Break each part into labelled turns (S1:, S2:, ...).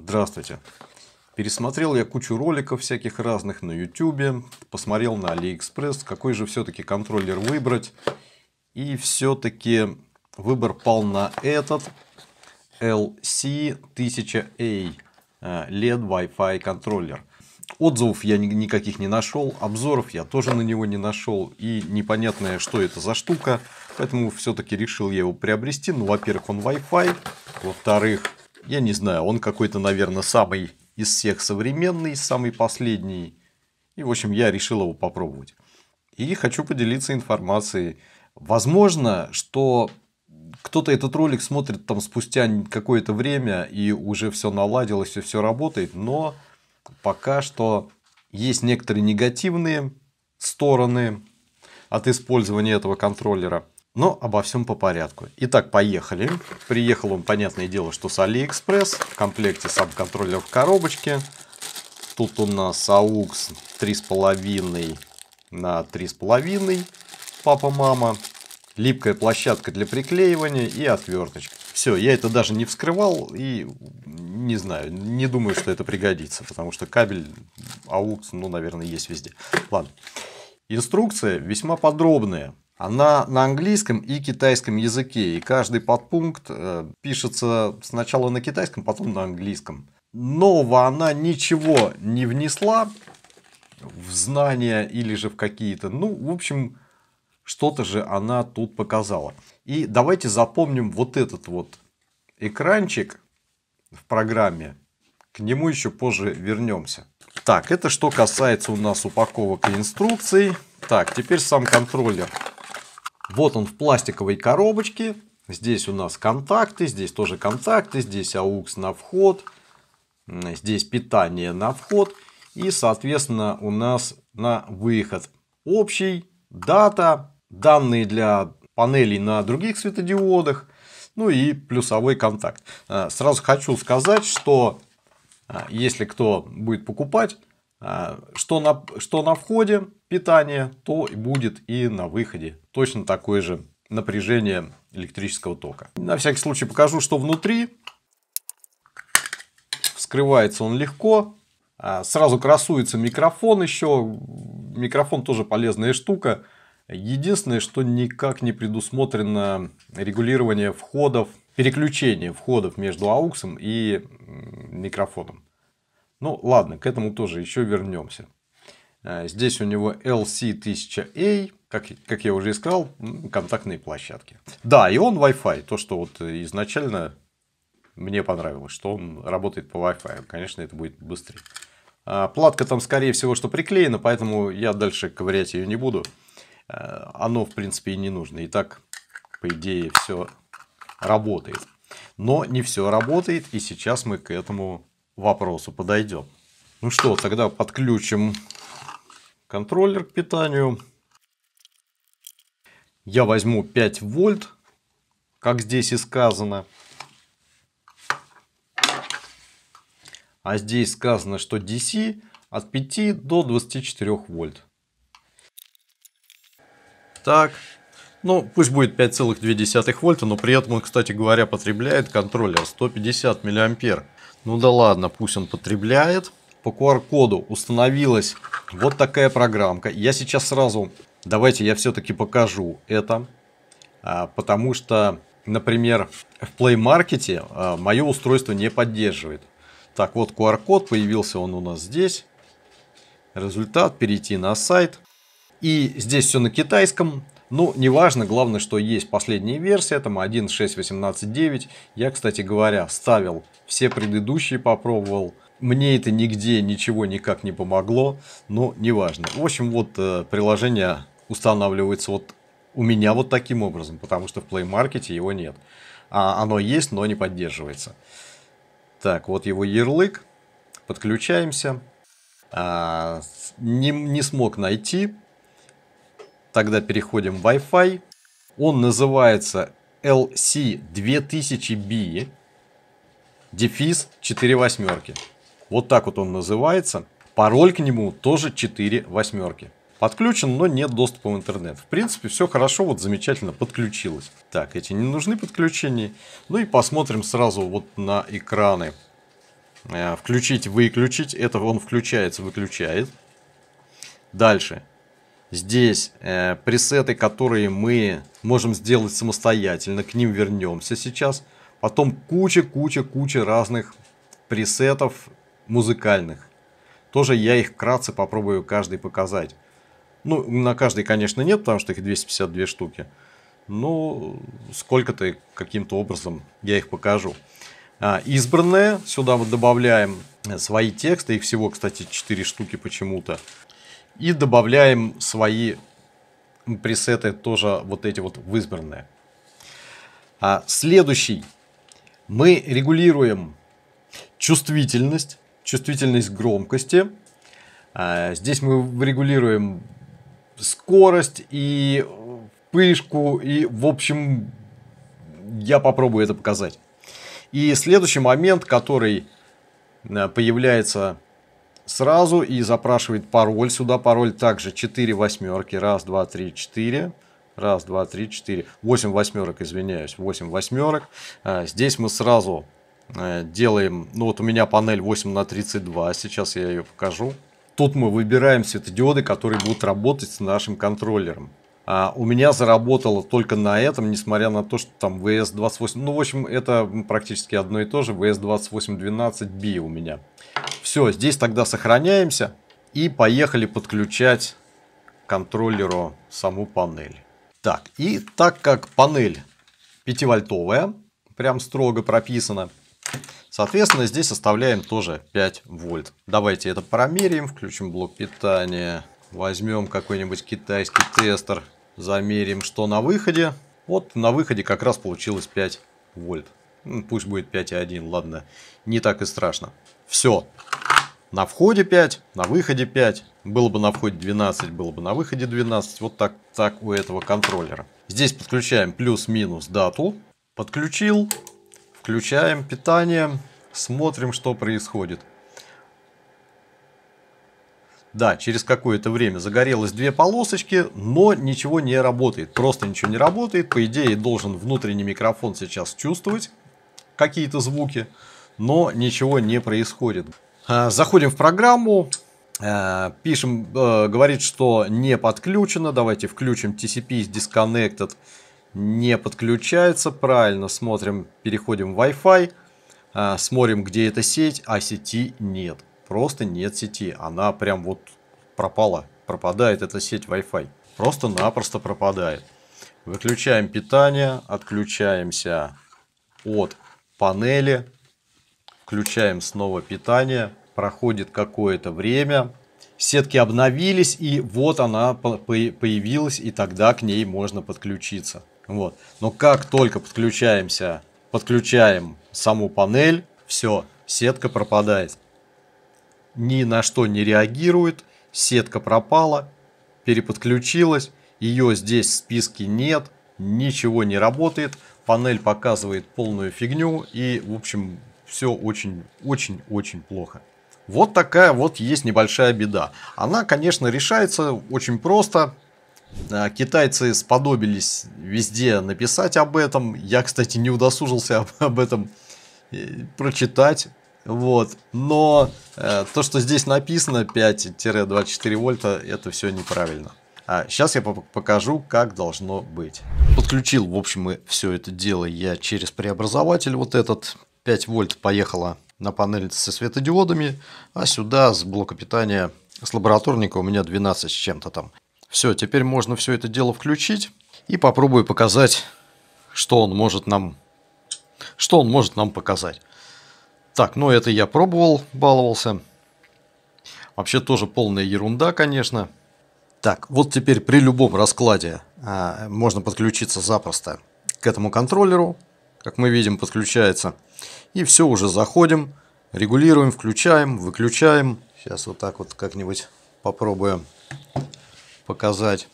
S1: Здравствуйте. Пересмотрел я кучу роликов всяких разных на YouTube, посмотрел на AliExpress, какой же все-таки контроллер выбрать. И все-таки выбор пал на этот LC1000A LED э, Wi-Fi контроллер. Отзывов я никаких не нашел, обзоров я тоже на него не нашел. И непонятное, что это за штука. Поэтому все-таки решил я его приобрести. Ну, во-первых, он Wi-Fi. Во-вторых, я не знаю, он какой-то, наверное, самый из всех современный, самый последний. И, в общем, я решил его попробовать. И хочу поделиться информацией. Возможно, что кто-то этот ролик смотрит там спустя какое-то время и уже все наладилось и все работает, но пока что есть некоторые негативные стороны от использования этого контроллера – но обо всем по порядку. Итак, поехали. Приехал он, понятное дело, что с AliExpress. В комплекте сам контроллер в коробочке. Тут у нас AUX 3,5 на 3,5. Папа-мама. Липкая площадка для приклеивания и отверточка. Все, я это даже не вскрывал и не знаю, не думаю, что это пригодится, потому что кабель AUX, ну, наверное, есть везде. Ладно. Инструкция весьма подробная. Она на английском и китайском языке, и каждый подпункт э, пишется сначала на китайском, потом на английском. Нового она ничего не внесла в знания или же в какие-то, ну, в общем, что-то же она тут показала. И давайте запомним вот этот вот экранчик в программе. К нему еще позже вернемся. Так, это что касается у нас упаковок и инструкций. Так, теперь сам контроллер. Вот он в пластиковой коробочке. Здесь у нас контакты, здесь тоже контакты, здесь AUX на вход, здесь питание на вход. И, соответственно, у нас на выход общий, дата, данные для панелей на других светодиодах, ну и плюсовой контакт. Э, сразу хочу сказать, что э, если кто будет покупать, а, что на, что на входе питание, то и будет и на выходе. Точно такое же напряжение электрического тока. На всякий случай покажу, что внутри. Вскрывается он легко. А, сразу красуется микрофон еще. Микрофон тоже полезная штука. Единственное, что никак не предусмотрено регулирование входов, переключение входов между ауксом и микрофоном. Ну ладно, к этому тоже еще вернемся. Э, здесь у него LC1000A, как, как я уже искал, контактные площадки. Да, и он Wi-Fi, то, что вот изначально мне понравилось, что он работает по Wi-Fi. Конечно, это будет быстрее. А, платка там, скорее всего, что приклеена, поэтому я дальше ковырять ее не буду. Э, оно, в принципе, и не нужно. И так, по идее, все работает. Но не все работает, и сейчас мы к этому вопросу подойдет. Ну что, тогда подключим контроллер к питанию. Я возьму 5 вольт, как здесь и сказано. А здесь сказано, что DC от 5 до 24 вольт. Так, ну, пусть будет 5,2 вольта, но при этом он, кстати говоря, потребляет контроллер 150 миллиампер. Ну да ладно, пусть он потребляет. По QR-коду установилась вот такая программка. Я сейчас сразу, давайте я все-таки покажу это, а, потому что, например, в Play Market а, мое устройство не поддерживает. Так вот, QR-код появился он у нас здесь. Результат, перейти на сайт. И здесь все на китайском. Ну, неважно, главное, что есть последняя версия, там 1.6.18.9. Я, кстати говоря, ставил все предыдущие, попробовал. Мне это нигде ничего никак не помогло, но неважно. В общем, вот э, приложение устанавливается вот у меня вот таким образом, потому что в Play Market его нет. А оно есть, но не поддерживается. Так, вот его ярлык. Подключаемся. А, не, не смог найти, тогда переходим в Wi-Fi. Он называется LC2000B дефис 4 восьмерки. Вот так вот он называется. Пароль к нему тоже 4 восьмерки. Подключен, но нет доступа в интернет. В принципе, все хорошо, вот замечательно подключилось. Так, эти не нужны подключения. Ну и посмотрим сразу вот на экраны. Э, включить, выключить. Это он включается, выключает. Дальше. Здесь э, пресеты, которые мы можем сделать самостоятельно. К ним вернемся сейчас. Потом куча-куча-куча разных пресетов музыкальных. Тоже я их вкратце попробую каждый показать. Ну, на каждый, конечно, нет, потому что их 252 штуки. Но ну, сколько-то каким-то образом я их покажу. А, избранное. Сюда мы добавляем свои тексты. Их всего, кстати, 4 штуки почему-то. И добавляем свои пресеты тоже вот эти вот в избранные. А следующий. Мы регулируем чувствительность, чувствительность громкости. А здесь мы регулируем скорость и пышку И в общем я попробую это показать. И следующий момент, который э, появляется сразу и запрашивает пароль сюда. Пароль также 4 восьмерки. Раз, два, три, четыре. Раз, два, три, четыре. 8 восьмерок, извиняюсь. 8 восьмерок. А, здесь мы сразу э, делаем... Ну вот у меня панель 8 на 32. Сейчас я ее покажу. Тут мы выбираем светодиоды, которые будут работать с нашим контроллером. А, у меня заработало только на этом, несмотря на то, что там VS28, ну, в общем, это практически одно и то же, VS2812B у меня. Все, здесь тогда сохраняемся и поехали подключать контроллеру саму панель. Так, и так как панель 5-вольтовая, прям строго прописана, соответственно, здесь оставляем тоже 5 вольт. Давайте это промеряем, включим блок питания, возьмем какой-нибудь китайский тестер, Замерим, что на выходе. Вот на выходе как раз получилось 5 вольт. Ну, пусть будет 5,1, ладно, не так и страшно. Все. На входе 5, на выходе 5. Было бы на входе 12, было бы на выходе 12. Вот так, так у этого контроллера. Здесь подключаем плюс-минус дату. Подключил. Включаем питание. Смотрим, что происходит. Да, через какое-то время загорелось две полосочки, но ничего не работает. Просто ничего не работает. По идее, должен внутренний микрофон сейчас чувствовать какие-то звуки, но ничего не происходит. А, заходим в программу, а, пишем, э, говорит, что не подключено. Давайте включим TCP из Disconnected. Не подключается, правильно, смотрим, переходим в Wi-Fi, а, смотрим, где эта сеть, а сети нет. Просто нет сети. Она прям вот пропала. Пропадает эта сеть Wi-Fi. Просто-напросто пропадает. Выключаем питание, отключаемся от панели, включаем снова питание, проходит какое-то время, сетки обновились, и вот она появилась, и тогда к ней можно подключиться. Вот. Но как только подключаемся, подключаем саму панель, все, сетка пропадает ни на что не реагирует, сетка пропала, переподключилась, ее здесь в списке нет, ничего не работает, панель показывает полную фигню и, в общем, все очень-очень-очень плохо. Вот такая вот есть небольшая беда. Она, конечно, решается очень просто. А, китайцы сподобились везде написать об этом. Я, кстати, не удосужился об этом э, прочитать. Вот. Но э, то, что здесь написано 5-24 вольта, это все неправильно. А сейчас я покажу, как должно быть. Подключил, в общем, и все это дело я через преобразователь вот этот. 5 вольт поехала на панель со светодиодами, а сюда с блока питания с лабораторника у меня 12 с чем-то там. Все, теперь можно все это дело включить и попробую показать, что он может нам, что он может нам показать. Так, ну это я пробовал, баловался. Вообще тоже полная ерунда, конечно. Так, вот теперь при любом раскладе а, можно подключиться запросто к этому контроллеру. Как мы видим, подключается. И все, уже заходим, регулируем, включаем, выключаем. Сейчас вот так вот как-нибудь попробуем показать.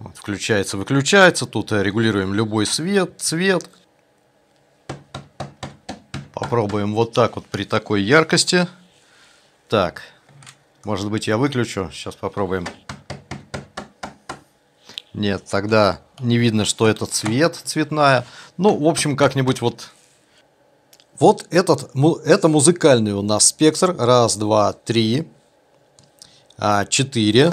S1: Вот, включается, выключается. Тут регулируем любой свет, цвет. Попробуем вот так вот при такой яркости. Так, может быть я выключу, сейчас попробуем. Нет, тогда не видно, что это цвет, цветная. Ну, в общем, как-нибудь вот... Вот этот, это музыкальный у нас спектр. Раз, два, три, а, четыре.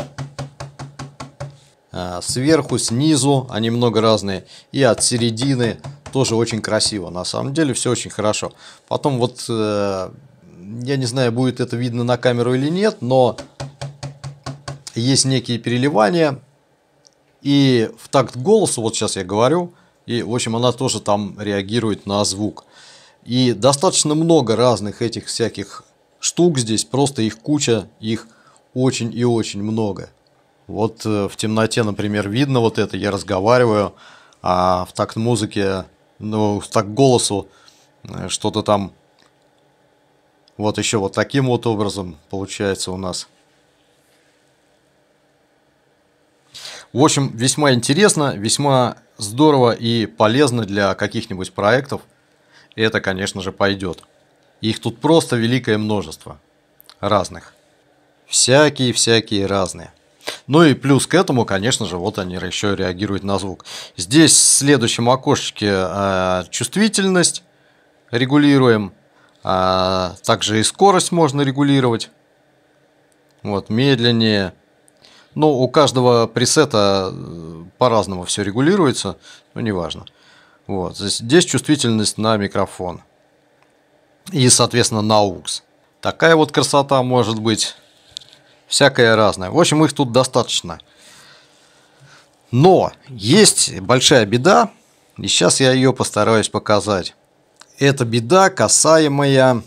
S1: А, сверху, снизу, они много разные. И от середины тоже очень красиво, на самом деле все очень хорошо. Потом вот, э, я не знаю, будет это видно на камеру или нет, но есть некие переливания. И в такт голосу, вот сейчас я говорю, и, в общем, она тоже там реагирует на звук. И достаточно много разных этих всяких штук здесь, просто их куча, их очень и очень много. Вот э, в темноте, например, видно вот это, я разговариваю, а в такт музыке ну, так голосу э, что-то там. Вот еще вот таким вот образом получается у нас. В общем, весьма интересно, весьма здорово и полезно для каких-нибудь проектов. Это, конечно же, пойдет. Их тут просто великое множество. Разных. Всякие-всякие разные. Ну и плюс к этому, конечно же, вот они еще реагируют на звук. Здесь в следующем окошечке э, чувствительность регулируем. А, также и скорость можно регулировать. Вот, медленнее. Ну, у каждого пресета э, по-разному все регулируется, но ну, неважно. Вот, здесь чувствительность на микрофон. И, соответственно, на AUX. Такая вот красота может быть всякое разное. В общем, их тут достаточно. Но есть большая беда, и сейчас я ее постараюсь показать. Это беда, касаемая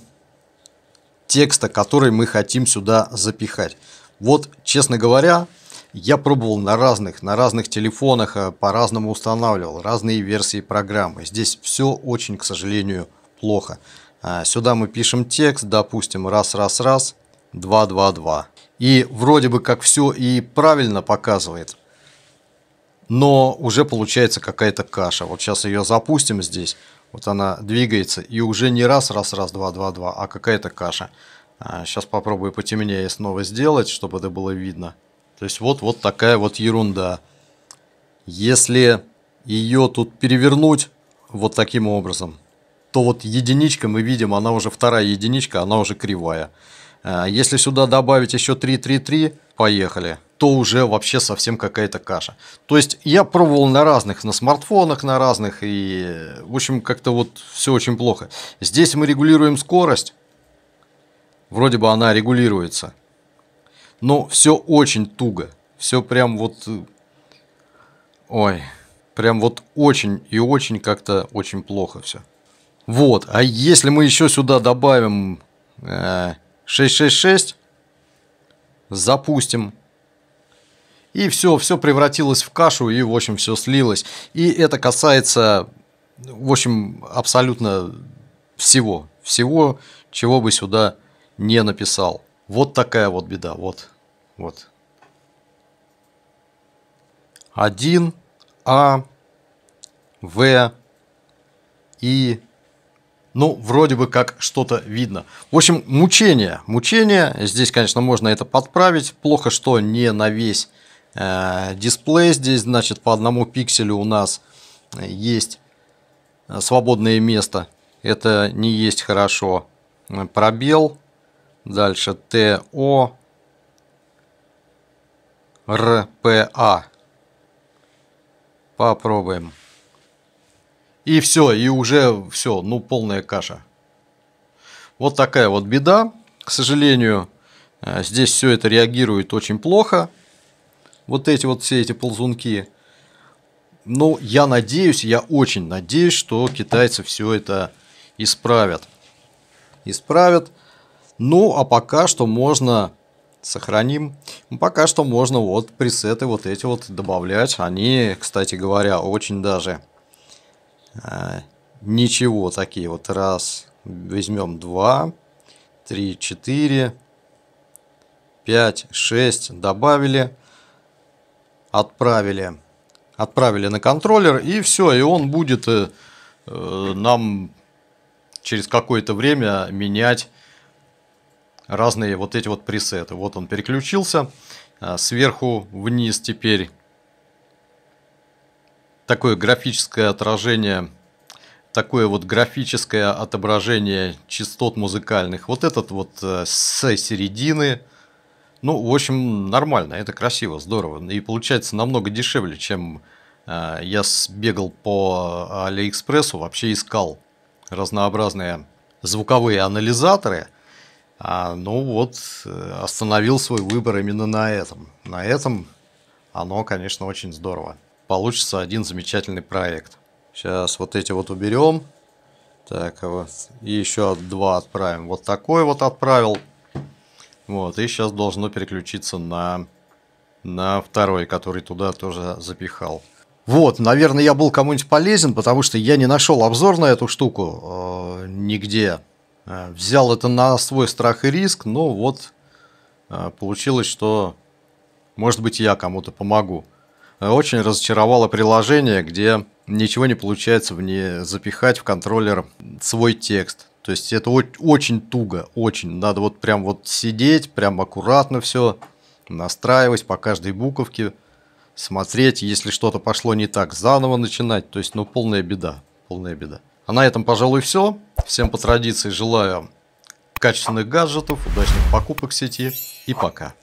S1: текста, который мы хотим сюда запихать. Вот, честно говоря, я пробовал на разных, на разных телефонах, э, по-разному устанавливал разные версии программы. Здесь все очень, к сожалению, плохо. А, сюда мы пишем текст, допустим, раз-раз-раз, два, 2 2 и вроде бы как все и правильно показывает, но уже получается какая-то каша. Вот сейчас ее запустим здесь, вот она двигается, и уже не раз, раз, раз, два, два, два, а какая-то каша. Сейчас а, попробую потемнее снова сделать, чтобы это было видно. То есть вот, вот такая вот ерунда. Если ее тут перевернуть вот таким образом, то вот единичка мы видим, она уже вторая единичка, она уже кривая. Э, если сюда добавить еще 3-3-3, поехали то уже вообще совсем какая-то каша. То есть я пробовал на разных, на смартфонах, на разных, и в общем как-то вот все очень плохо. Здесь мы регулируем скорость, вроде бы она регулируется, но все очень туго, все прям вот, ой, прям вот очень и очень как-то очень плохо все. Вот, а если мы еще сюда добавим э, 666. Запустим. И все, все превратилось в кашу, и, в общем, все слилось. И это касается, в общем, абсолютно всего. Всего, чего бы сюда не написал. Вот такая вот беда. Вот. Вот. 1, А, В, И, ну, вроде бы как что-то видно. В общем, мучение, мучение. Здесь, конечно, можно это подправить. Плохо, что не на весь э, дисплей. Здесь, значит, по одному пикселю у нас э, есть э, свободное место. Это не есть хорошо. Пробел. Дальше ТО. РПА. Попробуем. И все, и уже все, ну полная каша. Вот такая вот беда. К сожалению, э, здесь все это реагирует очень плохо. Вот эти вот все эти ползунки. Ну, я надеюсь, я очень надеюсь, что китайцы все это исправят. Исправят. Ну, а пока что можно сохраним. Ну, пока что можно вот пресеты вот эти вот добавлять. Они, кстати говоря, очень даже а, ничего, такие вот раз, возьмем 2, 3, 4, 5, 6, добавили, отправили, отправили на контроллер, и все, и он будет э, нам через какое-то время менять разные вот эти вот пресеты. Вот он переключился, а, сверху вниз теперь такое графическое отражение, такое вот графическое отображение частот музыкальных. Вот этот вот э, с середины. Ну, в общем, нормально, это красиво, здорово. И получается намного дешевле, чем э, я бегал по э, Алиэкспрессу, вообще искал разнообразные звуковые анализаторы. А, ну вот, остановил свой выбор именно на этом. На этом оно, конечно, очень здорово получится один замечательный проект. Сейчас вот эти вот уберем. Так, а вот. И еще два отправим. Вот такой вот отправил. Вот, и сейчас должно переключиться на, на второй, который туда тоже запихал. Вот, наверное, я был кому-нибудь полезен, потому что я не нашел обзор на эту штуку э, нигде. Э, взял это на свой страх и риск, но ну вот э, получилось, что, может быть, я кому-то помогу. Очень разочаровало приложение, где ничего не получается мне запихать в контроллер свой текст. То есть это очень туго, очень. Надо вот прям вот сидеть, прям аккуратно все настраивать по каждой буковке, смотреть, если что-то пошло не так, заново начинать. То есть, ну, полная беда, полная беда. А на этом, пожалуй, все. Всем по традиции желаю качественных гаджетов, удачных покупок в сети и пока.